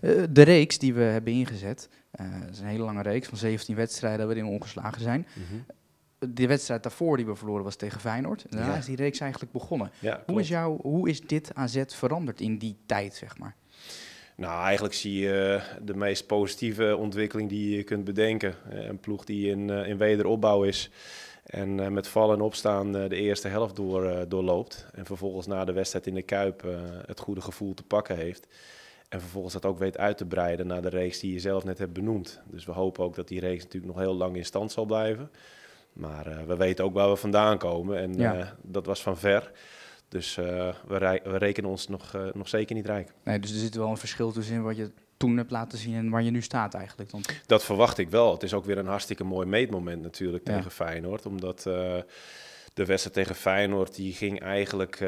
Eh, de reeks die we hebben ingezet, eh, is een hele lange reeks van 17 wedstrijden waarin we ongeslagen zijn. Mhm. Eh, de wedstrijd daarvoor die we verloren was tegen Feyenoord. Daarna ja. is die reeks eigenlijk begonnen. hoe, is jou, hoe is dit AZ veranderd in die tijd, zeg maar? Nou, eigenlijk zie je de meest positieve ontwikkeling die je kunt bedenken. Een ploeg die in, in wederopbouw is. En met vallen en opstaan de eerste helft door, doorloopt. En vervolgens na de wedstrijd in de Kuip het goede gevoel te pakken heeft. En vervolgens dat ook weet uit te breiden naar de reeks die je zelf net hebt benoemd. Dus we hopen ook dat die reeks natuurlijk nog heel lang in stand zal blijven. Maar eh, we weten ook waar we vandaan komen. En eh, dat was van ver. Dus eh, we, rekenen ons nog, nog zeker niet rijk. Nee, dus er zit wel een verschil tussen wat je toen hebt laten zien en waar je nu staat eigenlijk. Dat verwacht ik wel. Het is ook weer een hartstikke mooi meetmoment natuurlijk tegen Feyenoord. Omdat de wedstrijd tegen Feyenoord, die ging eigenlijk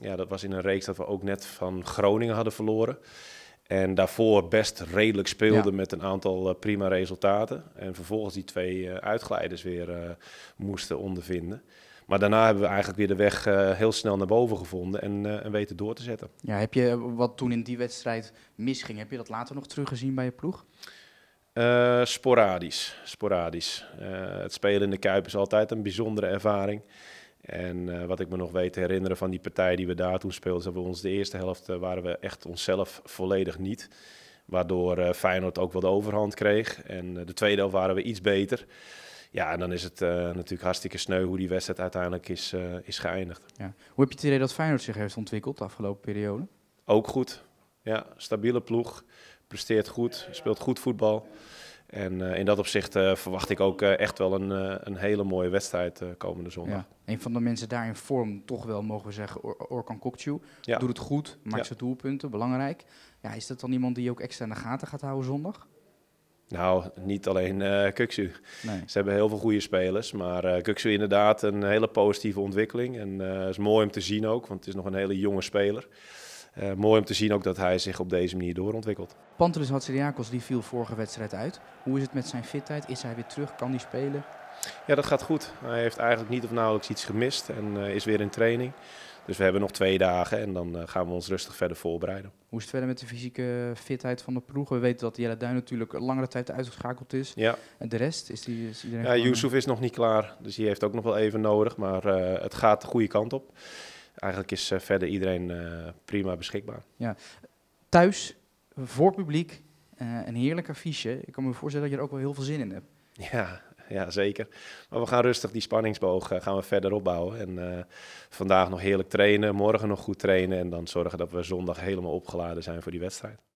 ja, dat was in een reeks dat we ook net van Groningen hadden verloren. En daarvoor best redelijk speelden met een aantal eh, prima resultaten. En vervolgens die twee uh, eh, uitglijders weer uh, moesten ondervinden. Maar daarna hebben we eigenlijk weer de weg heel snel naar boven gevonden en, en, weten door te zetten. Ja, heb je wat toen in die wedstrijd misging, heb je dat later nog teruggezien bij je ploeg? sporadisch, sporadisch. het spelen in de Kuip is altijd een bijzondere ervaring. En eh, wat ik me nog weet te herinneren van die partij die we daar toen speelden, dat we ons de eerste helft eh, waren we echt onszelf volledig niet. Waardoor eh, Feyenoord ook wel de overhand kreeg. En de tweede helft waren we iets beter. Ja, en dan is het natuurlijk hartstikke sneu hoe die wedstrijd uiteindelijk is, is geëindigd. Ja. Hoe heb je het idee dat Feyenoord zich heeft ontwikkeld de afgelopen periode? Ook goed. Ja, stabiele ploeg. Presteert goed. Speelt goed voetbal. En eh, in dat opzicht eh, verwacht ik ook eh, echt wel een, een hele mooie wedstrijd komende zondag. Ja. Een van de mensen daar in vorm, toch wel mogen we zeggen, Orkan Kokciu. Doet het goed, maakt zijn doelpunten, belangrijk. Ja, is dat dan iemand die je ook extra in de gaten gaat houden zondag? Nou, niet alleen uh, Kuksu. Nee. Ze hebben heel veel goede spelers. Maar uh, Kuksu inderdaad een hele positieve ontwikkeling. En het is mooi om te zien ook, want het is nog een hele jonge speler. Eh, mooi om te zien ook dat hij zich op deze manier doorontwikkelt. Pantelis Hatsiriakos die viel vorige wedstrijd uit. Hoe is het met zijn fitheid? Is hij weer terug? Kan hij spelen? Ja, dat gaat goed. Hij heeft eigenlijk niet of nauwelijks iets gemist en eh, is weer in training. Dus we hebben nog twee dagen en dan eh, gaan we ons rustig verder voorbereiden. Hoe is het verder met de fysieke fitheid van de ploeg? We weten dat Jelle Duin natuurlijk langere tijd uitgeschakeld is. Ja. En de rest? Is, die, is iedereen Ja, Yusuf is nog niet klaar, dus die heeft ook nog wel even nodig. Maar het gaat de goede kant op eigenlijk is eh, verder iedereen eh, prima beschikbaar. Ja. Thuis, voor publiek, eh, een heerlijk affiche. Ik kan me voorstellen dat je er ook wel heel veel zin in hebt. Ja, ja, zeker. Maar we gaan rustig die spanningsboog gaan we verder opbouwen. En vandaag nog heerlijk trainen, morgen nog goed trainen. En dan zorgen dat we zondag helemaal opgeladen zijn voor die wedstrijd.